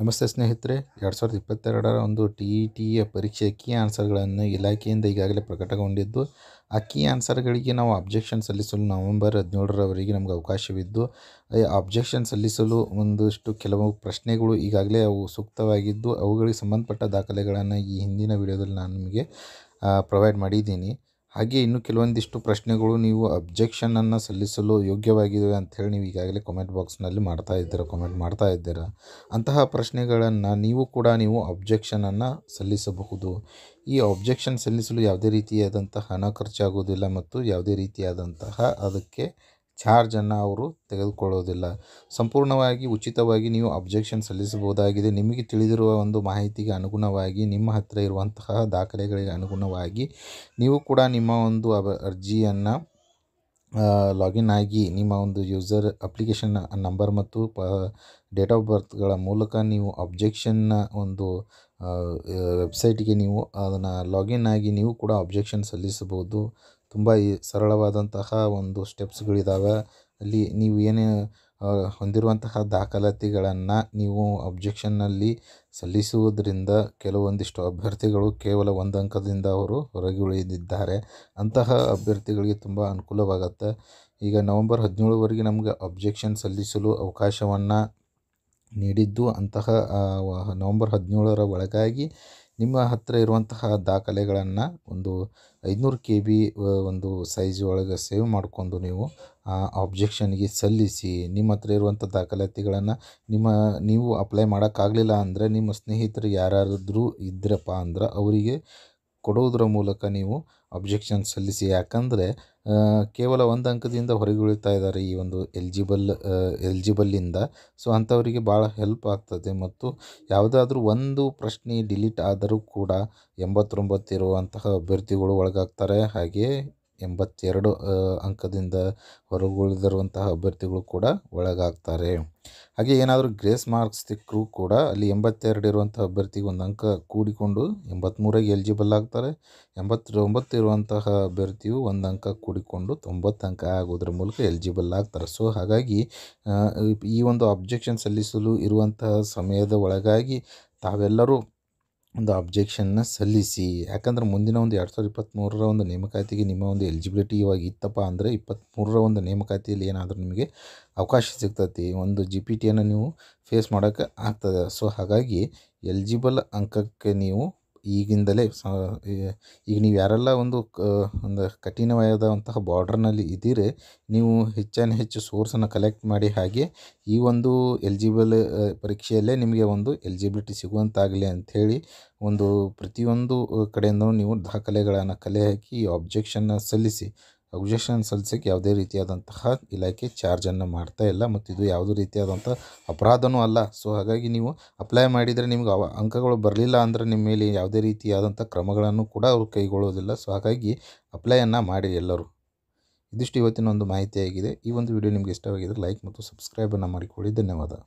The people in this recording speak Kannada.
ನಮಸ್ತೆ ಸ್ನೇಹಿತರೆ ಎರಡು ಸಾವಿರದ ಇಪ್ಪತ್ತೆರಡರ ಒಂದು ಟಿ ಇ ಟಿ ಎ ಪರೀಕ್ಷೆಯ ಕೀ ಆನ್ಸರ್ಗಳನ್ನು ಇಲಾಖೆಯಿಂದ ಈಗಾಗಲೇ ಪ್ರಕಟಗೊಂಡಿದ್ದು ಆ ಕೀ ಆನ್ಸರ್ಗಳಿಗೆ ನಾವು ಅಬ್ಜೆಕ್ಷನ್ ಸಲ್ಲಿಸಲು ನವೆಂಬರ್ ಹದಿನೇಳರವರೆಗೆ ನಮಗೆ ಅವಕಾಶವಿದ್ದು ಅಬ್ಜೆಕ್ಷನ್ ಸಲ್ಲಿಸಲು ಒಂದಷ್ಟು ಕೆಲವು ಪ್ರಶ್ನೆಗಳು ಈಗಾಗಲೇ ಅವು ಸೂಕ್ತವಾಗಿದ್ದು ಅವುಗಳಿಗೆ ಸಂಬಂಧಪಟ್ಟ ದಾಖಲೆಗಳನ್ನು ಈ ಹಿಂದಿನ ವಿಡಿಯೋದಲ್ಲಿ ನಾನು ನಿಮಗೆ ಪ್ರೊವೈಡ್ ಮಾಡಿದ್ದೀನಿ ಹಾಗೆ ಇನ್ನು ಕೆಲವೊಂದಿಷ್ಟು ಪ್ರಶ್ನೆಗಳು ನೀವು ಅಬ್ಜೆಕ್ಷನನ್ನು ಸಲ್ಲಿಸಲು ಯೋಗ್ಯವಾಗಿದೆ ಅಂಥೇಳಿ ನೀವು ಈಗಾಗಲೇ ಕಮೆಂಟ್ ಬಾಕ್ಸ್ನಲ್ಲಿ ಮಾಡ್ತಾ ಇದ್ದೀರ ಕಮೆಂಟ್ ಮಾಡ್ತಾ ಇದ್ದೀರ ಅಂತಹ ಪ್ರಶ್ನೆಗಳನ್ನು ನೀವು ಕೂಡ ನೀವು ಅಬ್ಜೆಕ್ಷನನ್ನು ಸಲ್ಲಿಸಬಹುದು ಈ ಅಬ್ಜೆಕ್ಷನ್ ಸಲ್ಲಿಸಲು ಯಾವುದೇ ರೀತಿಯಾದಂತಹ ಹಣ ಖರ್ಚಾಗೋದಿಲ್ಲ ಮತ್ತು ಯಾವುದೇ ರೀತಿಯಾದಂತಹ ಅದಕ್ಕೆ ಚಾರ್ಜನ್ನು ಅವರು ತೆಗೆದುಕೊಳ್ಳೋದಿಲ್ಲ ಸಂಪೂರ್ಣವಾಗಿ ಉಚಿತವಾಗಿ ನೀವು ಅಬ್ಜೆಕ್ಷನ್ ಸಲ್ಲಿಸಬಹುದಾಗಿದೆ ನಿಮಗೆ ತಿಳಿದಿರುವ ಒಂದು ಮಾಹಿತಿಗೆ ಅನುಗುಣವಾಗಿ ನಿಮ್ಮ ಹತ್ತಿರ ಇರುವಂತಹ ದಾಖಲೆಗಳಿಗೆ ಅನುಗುಣವಾಗಿ ನೀವು ಕೂಡ ನಿಮ್ಮ ಒಂದು ಅರ್ಜಿಯನ್ನು ಲಾಗಿನ್ ಆಗಿ ನಿಮ್ಮ ಒಂದು ಯೂಸರ್ ಅಪ್ಲಿಕೇಶನ್ ನಂಬರ್ ಮತ್ತು ಪ ಡೇಟ್ ಆಫ್ ಬರ್ತ್ಗಳ ಮೂಲಕ ನೀವು ಅಬ್ಜೆಕ್ಷನ್ನ ಒಂದು ವೆಬ್ಸೈಟಿಗೆ ನೀವು ಅದನ್ನು ಲಾಗಿನ್ ಆಗಿ ನೀವು ಕೂಡ ಅಬ್ಜೆಕ್ಷನ್ ಸಲ್ಲಿಸಬಹುದು ತುಂಬ ಸರಳವಾದಂತಹ ಒಂದು ಸ್ಟೆಪ್ಸ್ಗಳಿದ್ದಾವೆ ಅಲ್ಲಿ ನೀವು ಏನೇ ಹೊಂದಿರುವಂತಹ ದಾಖಲಾತಿಗಳನ್ನು ನೀವು ಅಬ್ಜೆಕ್ಷನ್ನಲ್ಲಿ ಸಲ್ಲಿಸುವುದರಿಂದ ಕೆಲವೊಂದಿಷ್ಟು ಅಭ್ಯರ್ಥಿಗಳು ಕೇವಲ ಒಂದು ಅಂಕದಿಂದ ಅವರು ಹೊರಗೆ ಉಳಿದಿದ್ದಾರೆ ಅಂತಹ ಅಭ್ಯರ್ಥಿಗಳಿಗೆ ತುಂಬ ಅನುಕೂಲವಾಗತ್ತೆ ಈಗ ನವಂಬರ್ ಹದಿನೇಳುವರೆಗೆ ನಮಗೆ ಅಬ್ಜೆಕ್ಷನ್ ಸಲ್ಲಿಸಲು ಅವಕಾಶವನ್ನು ನೀಡಿದ್ದು ಅಂತಹ ನವಂಬರ್ ಹದಿನೇಳರ ಒಳಗಾಗಿ ನಿಮ್ಮ ಹತ್ತಿರ ಇರುವಂತಹ ದಾಖಲೆಗಳನ್ನು ಒಂದು ಐದುನೂರು ಕೆ ಬಿ ಒಂದು ಸೈಜ್ ಒಳಗೆ ಸೇವ್ ಮಾಡಿಕೊಂಡು ನೀವು ಆ ಆಬ್ಜೆಕ್ಷನ್ಗೆ ಸಲ್ಲಿಸಿ ನಿಮ್ಮ ಹತ್ರ ಇರುವಂಥ ದಾಖಲಾತಿಗಳನ್ನು ನಿಮ್ಮ ನೀವು ಅಪ್ಲೈ ಮಾಡೋಕ್ಕಾಗಲಿಲ್ಲ ಅಂದರೆ ನಿಮ್ಮ ಸ್ನೇಹಿತರು ಯಾರಾದ್ರೂ ಇದ್ರಪ್ಪ ಅಂದ್ರೆ ಅವರಿಗೆ ಕೊಡೋದ್ರ ಮೂಲಕ ನೀವು ಅಬ್ಜೆಕ್ಷನ್ ಸಲ್ಲಿಸಿ ಯಾಕಂದರೆ ಕೇವಲ ಒಂದು ಅಂಕದಿಂದ ಹೊರಗೆ ಉಳಿತಾ ಇದ್ದಾರೆ ಈ ಒಂದು ಎಲ್ಜಿಬಲ್ ಎಲ್ಜಿಬಲ್ಲಿಂದ ಸೊ ಅಂಥವರಿಗೆ ಭಾಳ ಹೆಲ್ಪ್ ಆಗ್ತದೆ ಮತ್ತು ಯಾವುದಾದ್ರೂ ಒಂದು ಪ್ರಶ್ನೆ ಡಿಲೀಟ್ ಆದರೂ ಕೂಡ ಎಂಬತ್ತೊಂಬತ್ತು ಇರುವಂತಹ ಅಭ್ಯರ್ಥಿಗಳು ಒಳಗಾಗ್ತಾರೆ ಹಾಗೆಯೇ ಎಂಬತ್ತೆರಡು ಅಂಕದಿಂದ ಹೊರಗುಳಿದಿರುವಂತಹ ಅಭ್ಯರ್ಥಿಗಳು ಕೂಡ ಒಳಗಾಗ್ತಾರೆ ಹಾಗೆ ಏನಾದರೂ ಗ್ರೇಸ್ ಮಾರ್ಕ್ಸ್ ಸಿಕ್ಕರೂ ಕೂಡ ಅಲ್ಲಿ ಎಂಬತ್ತೆರಡು ಇರುವಂಥ ಅಭ್ಯರ್ಥಿಗೆ ಒಂದು ಅಂಕ ಕೂಡಿಕೊಂಡು ಎಂಬತ್ತ್ಮೂರಿಗೆ ಎಲಿಜಿಬಲ್ ಆಗ್ತಾರೆ ಎಂಬತ್ತೊಂಬತ್ತು ಇರುವಂತಹ ಅಭ್ಯರ್ಥಿಯು ಒಂದು ಅಂಕ ಕೂಡಿಕೊಂಡು ತೊಂಬತ್ತು ಅಂಕ ಆಗೋದ್ರ ಮೂಲಕ ಎಲಿಜಿಬಲ್ ಆಗ್ತಾರೆ ಸೊ ಹಾಗಾಗಿ ಈ ಒಂದು ಅಬ್ಜೆಕ್ಷನ್ ಸಲ್ಲಿಸಲು ಇರುವಂತಹ ಸಮಯದ ಒಳಗಾಗಿ ತಾವೆಲ್ಲರೂ ಒಂದು ಅಬ್ಜೆಕ್ಷನ್ನ ಸಲ್ಲಿಸಿ ಯಾಕಂದ್ರೆ ಮುಂದಿನ ಒಂದು ಎರಡು ಸಾವಿರದ ಇಪ್ಪತ್ತ್ಮೂರರ ಒಂದು ನೇಮಕಾತಿಗೆ ನಿಮ್ಮ ಒಂದು ಎಲಿಜಿಬಿಲಿಟಿ ಇವಾಗ ಇತ್ತಪ್ಪ ಅಂದರೆ ಇಪ್ಪತ್ತ್ಮೂರರ ಒಂದು ನೇಮಕಾತಿಯಲ್ಲಿ ಏನಾದರೂ ನಿಮಗೆ ಅವಕಾಶ ಸಿಗ್ತೈತಿ ಒಂದು ಜಿ ಪಿ ಟಿಯನ್ನು ನೀವು ಫೇಸ್ ಮಾಡೋಕ್ಕೆ ಆಗ್ತದೆ ಸೊ ಹಾಗಾಗಿ ಎಲಿಜಿಬಲ್ ಅಂಕಕ್ಕೆ ನೀವು ಈಗಿಂದಲೇ ಸ ಈಗ ನೀವು ಯಾರೆಲ್ಲ ಒಂದು ಕ ಒಂದು ಕಠಿಣವಾದಂತಹ ಬಾರ್ಡ್ರ್ನಲ್ಲಿ ಇದ್ದೀರಿ ನೀವು ಹೆಚ್ಚಾನ ಹೆಚ್ಚು ಸೋರ್ಸನ್ನು ಕಲೆಕ್ಟ್ ಮಾಡಿ ಹಾಗೆ ಈ ಒಂದು ಎಲಿಜಿಬಲ್ ಪರೀಕ್ಷೆಯಲ್ಲೇ ನಿಮಗೆ ಒಂದು ಎಲಿಜಿಬಿಲಿಟಿ ಸಿಗುವಂತಾಗಲಿ ಅಂಥೇಳಿ ಒಂದು ಪ್ರತಿಯೊಂದು ಕಡೆಯಿಂದ ನೀವು ದಾಖಲೆಗಳನ್ನು ಕಲೆ ಹಾಕಿ ಆಬ್ಜೆಕ್ಷನ್ನ ಸಲ್ಲಿಸಿ ಅಬ್ಜೆಕ್ಷನ್ ಸಲ್ಲಿಸಕ್ಕೆ ಯಾವುದೇ ರೀತಿಯಾದಂತಹ ಇಲಾಖೆ ಚಾರ್ಜನ್ನು ಮಾಡ್ತಾ ಇಲ್ಲ ಮತ್ತು ಇದು ಯಾವುದೇ ರೀತಿಯಾದಂಥ ಅಪರಾಧನೂ ಅಲ್ಲ ಸೊ ಹಾಗಾಗಿ ನೀವು ಅಪ್ಲೈ ಮಾಡಿದರೆ ನಿಮ್ಗೆ ಅವ ಅಂಕಗಳು ಬರಲಿಲ್ಲ ಅಂದರೆ ನಿಮ್ಮ ಮೇಲೆ ಯಾವುದೇ ರೀತಿಯಾದಂಥ ಕ್ರಮಗಳನ್ನು ಕೂಡ ಅವರು ಕೈಗೊಳ್ಳೋದಿಲ್ಲ ಸೊ ಹಾಗಾಗಿ ಅಪ್ಲೈಯನ್ನು ಮಾಡಿ ಎಲ್ಲರೂ ಇದಿಷ್ಟು ಇವತ್ತಿನ ಒಂದು ಮಾಹಿತಿಯಾಗಿದೆ ಈ ಒಂದು ವಿಡಿಯೋ ನಿಮಗೆ ಇಷ್ಟವಾಗಿದ್ದರೆ ಲೈಕ್ ಮತ್ತು ಸಬ್ಸ್ಕ್ರೈಬನ್ನು ಮಾಡಿಕೊಳ್ಳಿ ಧನ್ಯವಾದ